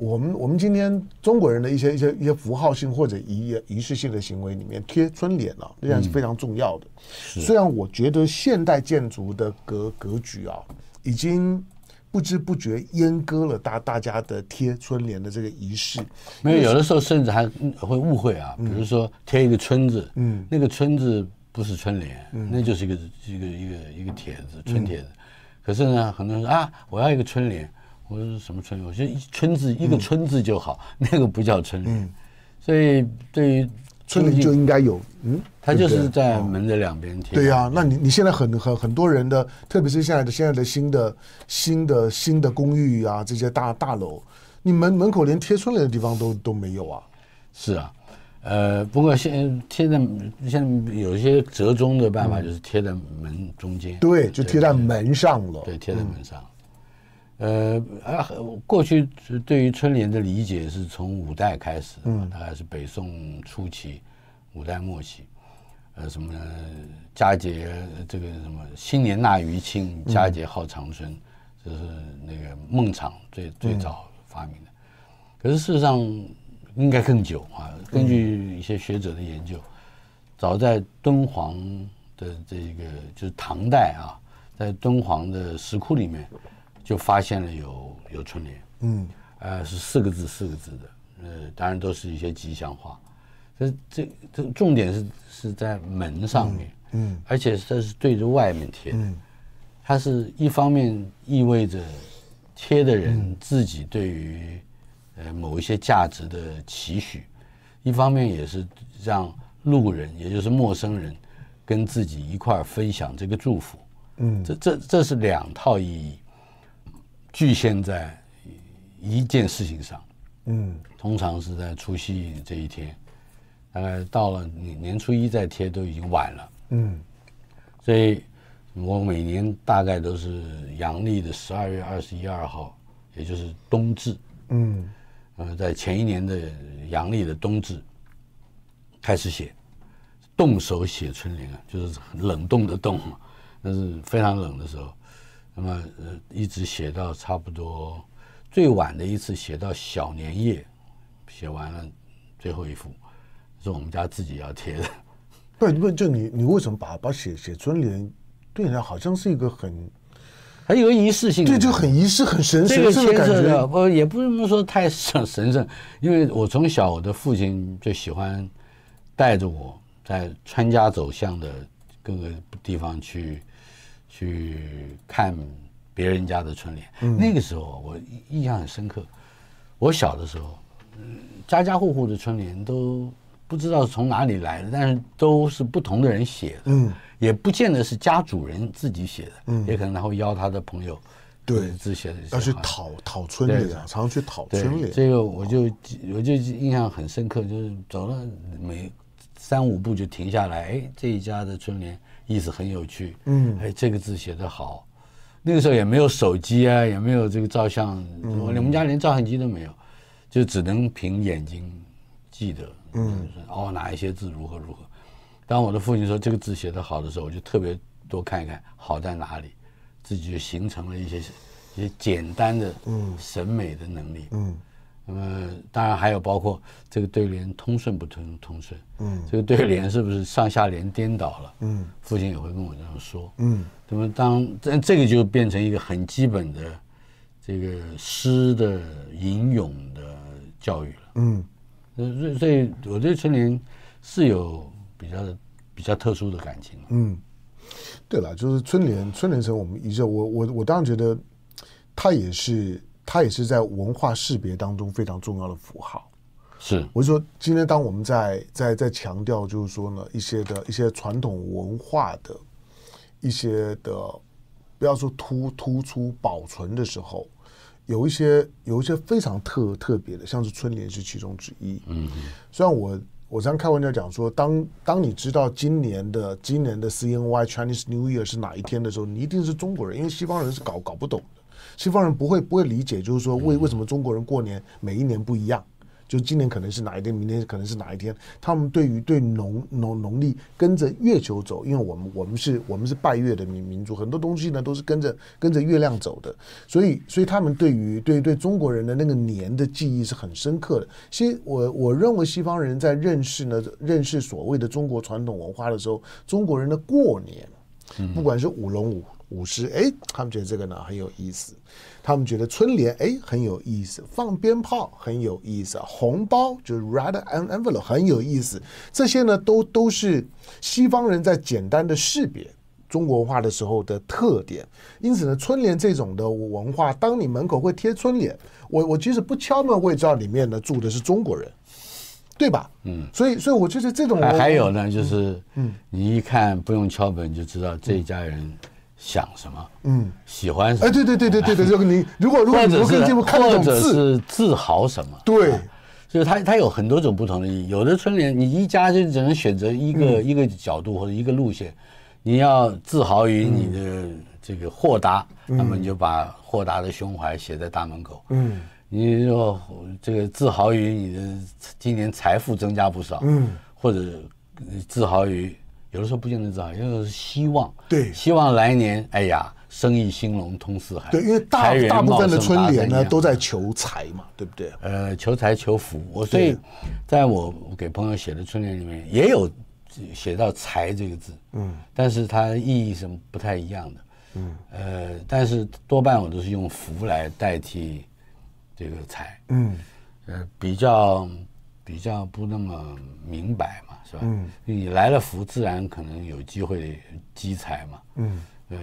我们我们今天中国人的一些一些一些符号性或者仪仪式性的行为里面，贴春联啊，仍然是非常重要的。虽然我觉得现代建筑的格格局啊，已经不知不觉阉割了大大家的贴春联的这个仪式。没有，有的时候甚至还会误会啊，比如说贴一个“村子，嗯，那个“村子不是春联，嗯，那就是一个一个一个一个帖子，春帖子。可是呢，很多人说啊，我要一个春联。我说是什么村，我我说“村子一个“村子就好，那个不叫村。嗯、所以对于村里就应该有，嗯，他就是在门的两边贴。对呀，那你你现在很很很多人的，特别是现在的现在的新的新的新的公寓啊，这些大大楼，你门门口连贴春联的地方都都没有啊。是啊，呃，不过现贴在现在有些折中的办法就是贴在门中间。对，就贴在门上了。对，贴在门上。呃啊，过去对于春联的理解是从五代开始，嗯，大概是北宋初期、五代末期，呃，什么佳节这个什么新年纳余庆，佳节号长春，就是那个孟昶最最早发明的。可是事实上应该更久啊，根据一些学者的研究，早在敦煌的这个就是唐代啊，在敦煌的石窟里面。就发现了有有春联，嗯，呃，是四个字四个字的，呃，当然都是一些吉祥话。这这这重点是是在门上面，嗯，而且这是对着外面贴的，它是一方面意味着贴的人自己对于呃某一些价值的期许，一方面也是让路人也就是陌生人跟自己一块儿分享这个祝福，嗯，这这这是两套意义。局限在一件事情上，嗯，通常是在除夕这一天，大概到了年初一再贴都已经晚了，嗯，所以，我每年大概都是阳历的十二月二十一二号，也就是冬至，嗯，呃，在前一年的阳历的冬至，开始写，动手写春联啊，就是冷冻的冻，那是非常冷的时候。那么，呃，一直写到差不多最晚的一次，写到小年夜，写完了最后一幅，是我们家自己要贴的。不不，就你你为什么把把写写春联？对呀，好像是一个很很有仪式性对，就很仪式很神圣。这个感觉不也不是说太神神圣，因为我从小我的父亲就喜欢带着我在川家走向的各个地方去。去看别人家的春联，那个时候我印象很深刻。我小的时候，家家户户的春联都不知道从哪里来的，但是都是不同的人写的，也不见得是家主人自己写的，也可能他会邀他的朋友对自写。要去讨讨春联，常常去讨春联。这个我就我就印象很深刻，就是走了没。三五步就停下来，哎，这一家的春联意思很有趣，嗯，哎，这个字写得好，那个时候也没有手机啊，也没有这个照相，我你们家连照相机都没有，就只能凭眼睛记得，嗯，哦，哪一些字如何如何，当我的父亲说这个字写得好的时候，我就特别多看一看好在哪里，自己就形成了一些一些简单的嗯审美的能力，嗯。那么当然还有包括这个对联通顺不通通顺，嗯，这个对联是不是上下联颠倒了？嗯，父亲也会跟我这样说，嗯，那么当这这个就变成一个很基本的这个诗的吟咏的教育了，嗯，所以所以我对春联是有比较的比较特殊的感情，嗯，对了，就是春联春联时候我们一直我我我当然觉得它也是。它也是在文化识别当中非常重要的符号，是。我就说，今天当我们在在在强调，就是说呢，一些的一些传统文化的一些的，不要说突突出保存的时候，有一些有一些非常特特别的，像是春联是其中之一。嗯虽然我我样开玩笑讲说，当当你知道今年的今年的 CNY Chinese New Year 是哪一天的时候，你一定是中国人，因为西方人是搞搞不懂。西方人不会不会理解，就是说为为什么中国人过年每一年不一样，就今年可能是哪一天，明天可能是哪一天。他们对于对农农农历跟着月球走，因为我们我们是我们是拜月的民民族，很多东西呢都是跟着跟着月亮走的，所以所以他们对于对对中国人的那个年的记忆是很深刻的。其实我我认为西方人在认识呢认识所谓的中国传统文化的时候，中国人的过年，不管是舞龙舞。五十哎，他们觉得这个呢很有意思，他们觉得春联哎很有意思，放鞭炮很有意思，红包就是 red envelope 很有意思，这些呢都都是西方人在简单的识别中国文化的时候的特点。因此呢，春联这种的文化，当你门口会贴春联，我我即使不敲门，我也知道里面呢住的是中国人，对吧？嗯，所以所以我觉得这种还有呢，就是嗯，你一看不用敲门就知道这一家人。想什么？嗯，喜欢哎，对对对对对对，这个如果如果我更进一步看懂字，或者是自豪什么？对，就是他他有很多种不同的意义。有的春联，你一家就只能选择一个一个角度或者一个路线。你要自豪于你的这个豁达，那么你就把豁达的胸怀写在大门口。嗯，你要这个自豪于你的今年财富增加不少。嗯，或者自豪于。有的时候不见得早，因为希望，对，希望来年，哎呀，生意兴隆通四海，对，因为大大部分的春联呢，都在求财嘛，对不对？呃，求财求福，我所以，在我给朋友写的春联里面，也有写到财这个字，嗯，但是它意义是不太一样的，嗯，呃，但是多半我都是用福来代替这个财，嗯，呃，比较比较不那么明白。是吧？嗯，你来了福，自然可能有机会积财嘛。嗯，呃，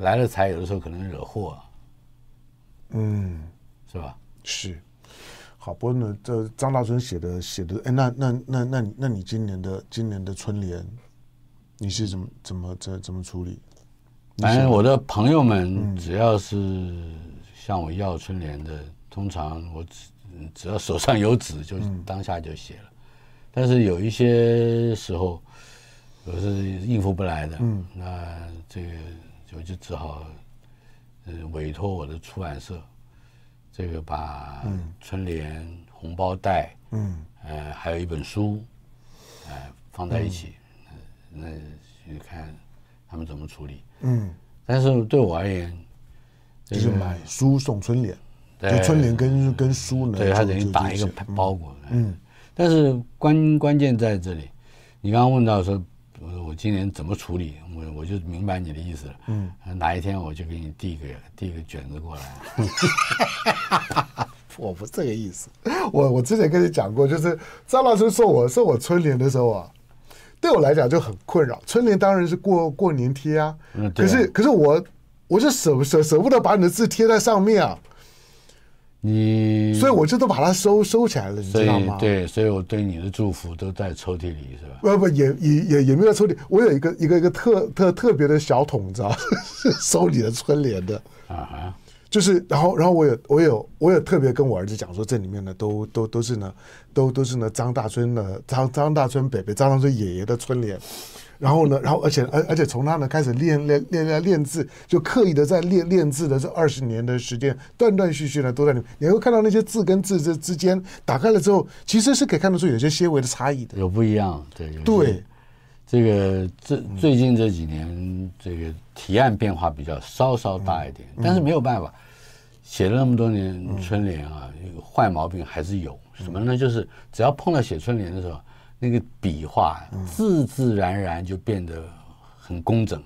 来了财，有的时候可能惹祸。嗯，是吧？是。好，不过呢，这张大春写的写的，哎，那那那那，那你今年的今年的春联，你是怎么怎么怎怎么处理？反正我的朋友们只要是向我要春联的，通常我只只要手上有纸就当下就写了。但是有一些时候，我是应付不来的。嗯，那这个我就只好，呃，委托我的出版社，这个把春联、红包袋，嗯，呃，还有一本书，哎，放在一起，那看他们怎么处理。嗯，但是对我而言，就是买书送春联，就春联跟跟书呢，对他等于打一个包裹。嗯。但是关关键在这里，你刚刚问到说，我我今年怎么处理，我我就明白你的意思了。嗯，哪一天我就给你递个递个卷子过来。我不是这个意思，我我之前跟你讲过，就是张老师说我说我春联的时候啊，对我来讲就很困扰。春联当然是过过年贴啊，可是可是我我就舍舍舍不得把你的字贴在上面啊，你。所以我就都把它收收起来了，你知道吗？对，所以我对你的祝福都在抽屉里，是吧？不不，也也也也没有抽屉，我有一个一个一个特特特别的小桶，知道？收你的春联的啊哈，就是然后然后我有我有我有特别跟我儿子讲说，这里面呢都都都是呢，都都是呢张大春的张张大春伯伯、张大春爷爷的春联。然后呢，然后而且而而且从他呢开始练练练练练字，就刻意的在练练字的这二十年的时间，断断续续的都在里面。你会看到那些字跟字之之间打开了之后，其实是可以看得出有些些微的差异的。有不一样，对对，这个最最近这几年这个提案变化比较稍稍大一点，但是没有办法，写了那么多年春联啊，坏毛病还是有什么呢？就是只要碰到写春联的时候。那个笔画自自然然就变得很工整，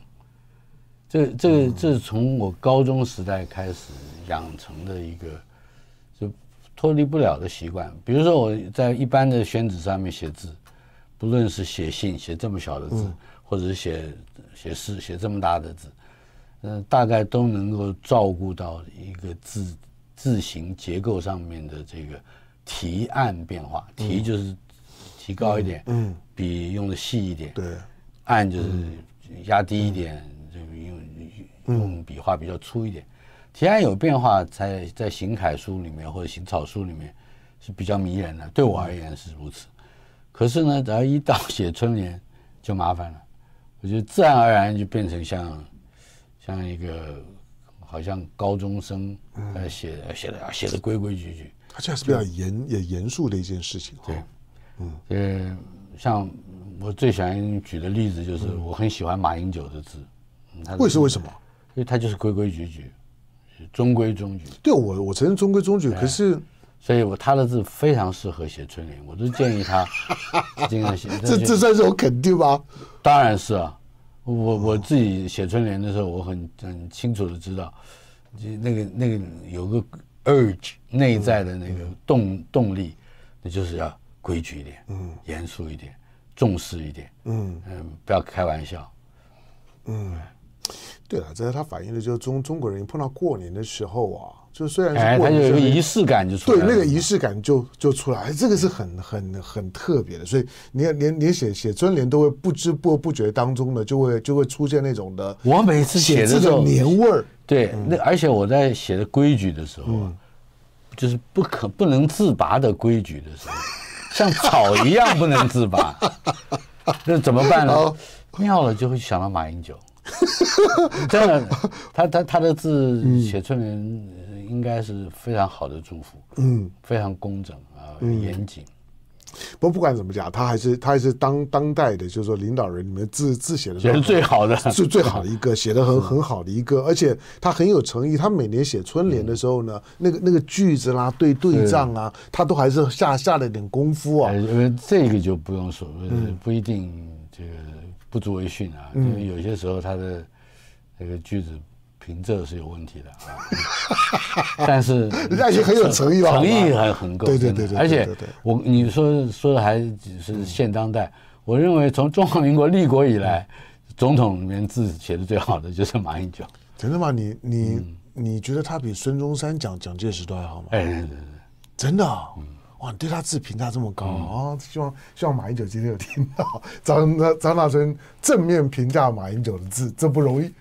这这这从我高中时代开始养成的一个就脱离不了的习惯。比如说我在一般的宣纸上面写字，不论是写信写这么小的字，或者写写诗写这么大的字，嗯，大概都能够照顾到一个字字形结构上面的这个提案变化，提就是。提高一点，嗯，笔用的细一点，对，按就是压低一点，就用用笔画比较粗一点，提案有变化，在在行楷书里面或者行草书里面是比较迷人的，对我而言是如此。可是呢，只要一到写春联，就麻烦了，我觉得自然而然就变成像像一个好像高中生，嗯，写写的啊，写的规规矩矩，而且是比较严也严肃的一件事情，对。嗯，呃，像我最喜欢举的例子就是，我很喜欢马英九的字，他为什么？为什么？因为他就是规规矩矩，中规中矩。对我，我承认中规中矩，可是，所以我他的字非常适合写春联，我都建议他经 常写。这这算是我肯定吗？当然是啊，我我自己写春联的时候，我很很清楚的知道，就那个那个有个 urge 内在的那个动动力，那就是要。规矩一点，嗯，严肃一点，重视一点，嗯嗯，不要开玩笑，嗯，对了，这是他反映的就是中中国人碰到过年的时候啊，就虽然哎，年有一个仪式感就出来，对，那个仪式感就就出来，这个是很很很特别的，所以你看，连连写写春联都会不知不觉、不觉当中呢，就会就会出现那种的，我每次写的时候年味儿，对，那而且我在写的规矩的时候，就是不可不能自拔的规矩的时候。像草一样不能自拔，那 怎么办呢？妙了，就会想到马英九，真的，他他他的字写出来应该是非常好的祝福，嗯，非常工整啊，严谨。不不管怎么讲，他还是他还是当当代的，就是说领导人里面字字写的写的最好的，最最好的一个，写的很很好的一个，而且他很有诚意。他每年写春联的时候呢，那个那个句子啦，对对仗啊，他都还是下下了点功夫啊。因为这个就不用说，不一定这个不足为训啊。因为有些时候他的那个句子。评这是有问题的啊，但是 人家经很有诚意，诚意还很够。对对对对，而且我你说说的还是现当代，我认为从中华民国立国以来，总统里面字写的最好的就是马英九。真的吗？你你你觉得他比孙中山、蒋蒋介石都还好吗？哎真的，哇，你对他字评价这么高啊？希望希望马英九今天有听到张张大春正面评价马英九的字，这不容易。